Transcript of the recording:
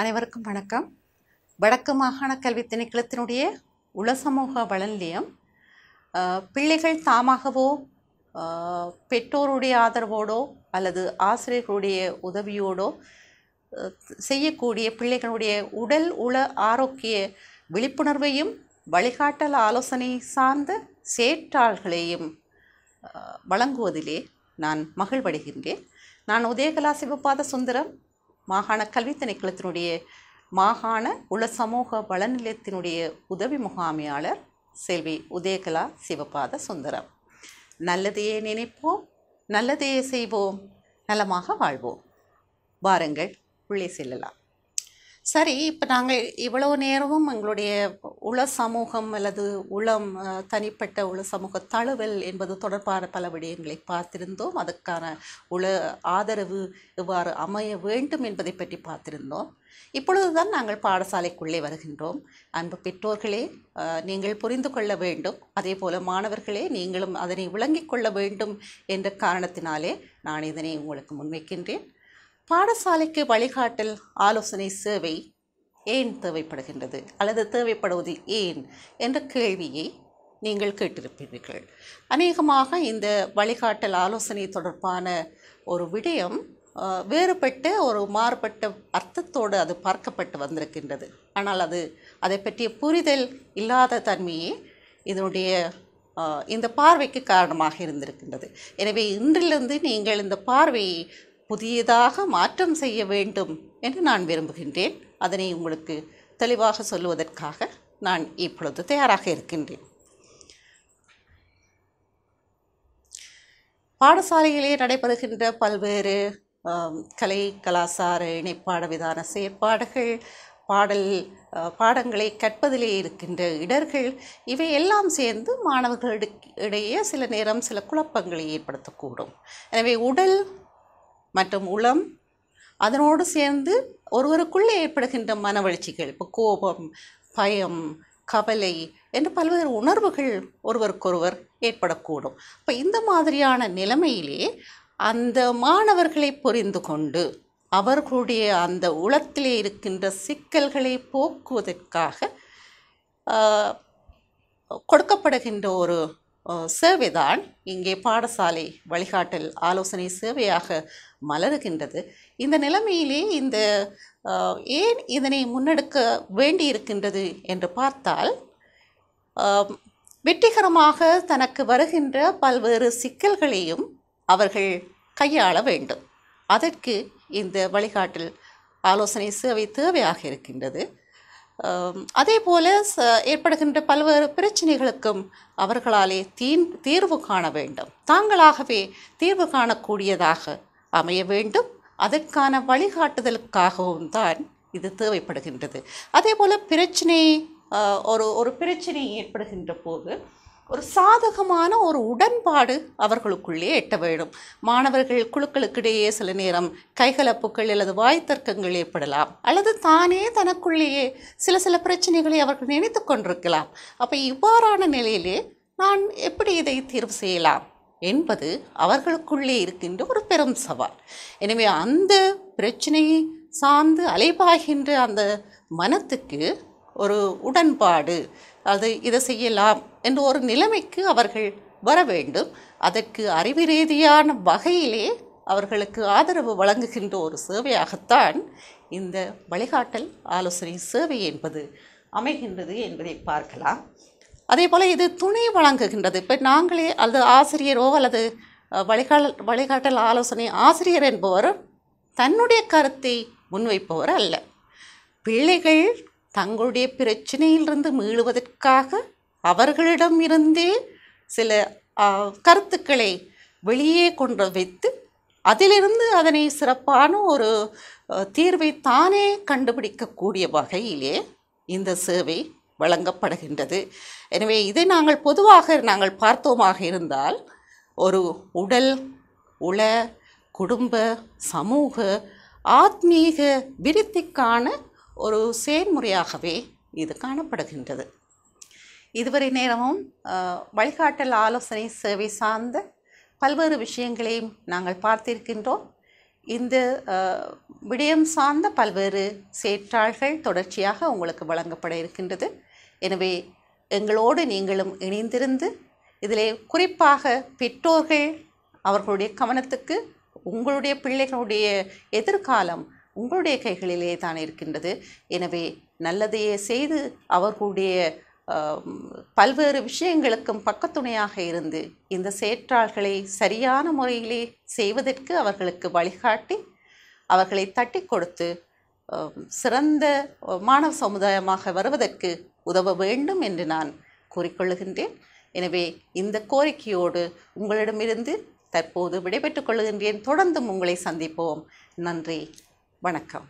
அனைவருக்கும் வணக்கம் வடக்கு மாகாண கல்வி திணைக்களத்தினுடைய சமூக வளநிலையம் பிள்ளைகள் தாமாகவோ பெற்றோருடைய ஆதரவோடோ அல்லது ஆசிரியர்களுடைய உதவியோடோ செய்யக்கூடிய பிள்ளைகளுடைய உடல் உள ஆரோக்கிய விழிப்புணர்வையும் வழிகாட்டல் ஆலோசனை சார்ந்த சேற்றாள்களையும் வழங்குவதிலே நான் மகிழ்வடைகின்றேன் நான் உதயகலா சிவபாத சுந்தரம் மாகாண கல்வி திணைக்களத்தினுடைய மாகாண உல சமூக வளநிலையத்தினுடைய உதவி முகாமையாளர் செல்வி உதயகலா சிவபாத சுந்தரம் நல்லதையே நினைப்போம் நல்லதையே செய்வோம் நலமாக வாழ்வோம் வாருங்கள் உள்ளே செல்லலாம் சரி இப்போ நாங்கள் இவ்வளோ நேரமும் எங்களுடைய உள சமூகம் அல்லது உளம் தனிப்பட்ட உள சமூக தழுவல் என்பது தொடர்பான பல விடயங்களை பார்த்திருந்தோம் அதற்கான உள ஆதரவு இவ்வாறு அமைய வேண்டும் என்பதை பற்றி பார்த்திருந்தோம் இப்பொழுதுதான் நாங்கள் பாடசாலைக்குள்ளே வருகின்றோம் அன்பு பெற்றோர்களே நீங்கள் புரிந்து கொள்ள வேண்டும் அதே போல மாணவர்களே நீங்களும் அதனை விளங்கிக் கொள்ள வேண்டும் என்ற காரணத்தினாலே நான் இதனை உங்களுக்கு முன்வைக்கின்றேன் பாடசாலைக்கு வழிகாட்டல் ஆலோசனை சேவை ஏன் தேவைப்படுகின்றது அல்லது தேவைப்படுவது ஏன் என்ற கேள்வியை நீங்கள் கேட்டிருப்பீர்கள் அநேகமாக இந்த வழிகாட்டல் ஆலோசனை தொடர்பான ஒரு விடயம் வேறுபட்ட ஒரு மாறுபட்ட அர்த்தத்தோடு அது பார்க்கப்பட்டு வந்திருக்கின்றது ஆனால் அது அதை பற்றிய புரிதல் இல்லாத தன்மையே இதனுடைய இந்த பார்வைக்கு காரணமாக இருந்திருக்கின்றது எனவே இன்றிலிருந்து நீங்கள் இந்த பார்வையை புதியதாக மாற்றம் செய்ய வேண்டும் என்று நான் விரும்புகின்றேன் அதனை உங்களுக்கு தெளிவாக சொல்லுவதற்காக நான் இப்பொழுது தயாராக இருக்கின்றேன் பாடசாலையிலே நடைபெறுகின்ற பல்வேறு கலை கலாசார இணைப்பாட விதான செயற்பாடுகள் பாடல் பாடங்களை கற்பதிலே இருக்கின்ற இடர்கள் இவை எல்லாம் சேர்ந்து மாணவர்களிடையே இடையே சில நேரம் சில குழப்பங்களை ஏற்படுத்தக்கூடும் எனவே உடல் மற்றும் உளம் அதனோடு சேர்ந்து ஒருவருக்குள்ளே ஏற்படுகின்ற வளர்ச்சிகள் இப்போ கோபம் பயம் கவலை என்று பல்வேறு உணர்வுகள் ஒருவருக்கொருவர் ஏற்படக்கூடும் இப்போ இந்த மாதிரியான நிலைமையிலே அந்த மாணவர்களை புரிந்து கொண்டு அவர்களுடைய அந்த உளத்திலே இருக்கின்ற சிக்கல்களை போக்குவதற்காக கொடுக்கப்படுகின்ற ஒரு சேவைதான் இங்கே பாடசாலை வழிகாட்டல் ஆலோசனை சேவையாக மலருகின்றது இந்த நிலைமையிலே இந்த ஏன் இதனை முன்னெடுக்க வேண்டி இருக்கின்றது என்று பார்த்தால் வெற்றிகரமாக தனக்கு வருகின்ற பல்வேறு சிக்கல்களையும் அவர்கள் கையாள வேண்டும் அதற்கு இந்த வழிகாட்டல் ஆலோசனை சேவை தேவையாக இருக்கின்றது அதே போல் ஏற்படுகின்ற பல்வேறு பிரச்சனைகளுக்கும் அவர்களாலே தீ தீர்வு காண வேண்டும் தாங்களாகவே தீர்வு காணக்கூடியதாக அமைய வேண்டும் அதற்கான வழிகாட்டுதலுக்காகவும் தான் இது தேவைப்படுகின்றது அதே போல் பிரச்சனை ஒரு ஒரு பிரச்சனை ஏற்படுகின்ற போது ஒரு சாதகமான ஒரு உடன்பாடு அவர்களுக்குள்ளே எட்ட வேண்டும் மாணவர்கள் குழுக்களுக்கிடையே சில நேரம் கைகலப்புகள் அல்லது வாய் தர்க்கங்கள் ஏற்படலாம் அல்லது தானே தனக்குள்ளேயே சில சில பிரச்சனைகளை அவர்கள் நினைத்து கொண்டிருக்கலாம் அப்போ இவ்வாறான நிலையிலே நான் எப்படி இதை தீர்வு செய்யலாம் என்பது அவர்களுக்குள்ளே இருக்கின்ற ஒரு பெரும் சவால் எனவே அந்த பிரச்சனையை சார்ந்து அலைபாகின்ற அந்த மனத்துக்கு ஒரு உடன்பாடு அது இதை செய்யலாம் என்ற ஒரு நிலைமைக்கு அவர்கள் வர வேண்டும் அதற்கு அறிவு ரீதியான வகையிலே அவர்களுக்கு ஆதரவு வழங்குகின்ற ஒரு சேவையாகத்தான் இந்த வழிகாட்டல் ஆலோசனை சேவை என்பது அமைகின்றது என்பதை பார்க்கலாம் அதே போல் இது துணை வழங்குகின்றது இப்போ நாங்களே அல்லது ஆசிரியரோ அல்லது வழிகா வழிகாட்டல் ஆலோசனை ஆசிரியர் என்பவர் தன்னுடைய கருத்தை முன்வைப்பவர் அல்ல பிள்ளைகள் தங்களுடைய பிரச்சனையிலிருந்து மீளுவதற்காக அவர்களிடம் இருந்தே சில கருத்துக்களை வெளியே கொண்டு வைத்து அதிலிருந்து அதனை சிறப்பான ஒரு தீர்வை தானே கண்டுபிடிக்கக்கூடிய வகையிலே இந்த சேவை வழங்கப்படுகின்றது எனவே இதை நாங்கள் பொதுவாக நாங்கள் பார்த்தோமாக இருந்தால் ஒரு உடல் உள குடும்ப சமூக ஆத்மீக விருத்திக்கான ஒரு செயன்முறையாகவே இது காணப்படுகின்றது இதுவரை நேரமும் வழிகாட்டல் ஆலோசனை சேவை சார்ந்த பல்வேறு விஷயங்களையும் நாங்கள் பார்த்திருக்கின்றோம் இந்த விடயம் சார்ந்த பல்வேறு சேற்றாள்கள் தொடர்ச்சியாக உங்களுக்கு வழங்கப்பட இருக்கின்றது எனவே எங்களோடு நீங்களும் இணைந்திருந்து இதிலே குறிப்பாக பெற்றோர்கள் அவர்களுடைய கவனத்துக்கு உங்களுடைய பிள்ளைகளுடைய எதிர்காலம் உங்களுடைய கைகளிலே தான் இருக்கின்றது எனவே நல்லதையே செய்து அவர்களுடைய பல்வேறு விஷயங்களுக்கும் பக்கத்துணையாக இருந்து இந்த செயற்றாள்களை சரியான முறையிலே செய்வதற்கு அவர்களுக்கு வழிகாட்டி அவர்களை தட்டி கொடுத்து சிறந்த மாணவ சமுதாயமாக வருவதற்கு உதவ வேண்டும் என்று நான் கூறிக்கொள்ளுகின்றேன் எனவே இந்த கோரிக்கையோடு உங்களிடமிருந்து தற்போது விடைபெற்றுக் கொள்கின்றேன் தொடர்ந்தும் உங்களை சந்திப்போம் நன்றி வணக்கம்